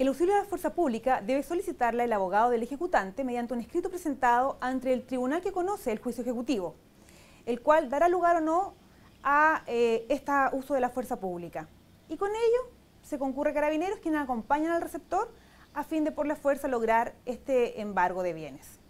El auxilio de la fuerza pública debe solicitarla el abogado del ejecutante mediante un escrito presentado ante el tribunal que conoce el juicio ejecutivo, el cual dará lugar o no a este uso de la fuerza pública. Y con ello se concurre carabineros quienes acompañan al receptor a fin de por la fuerza lograr este embargo de bienes.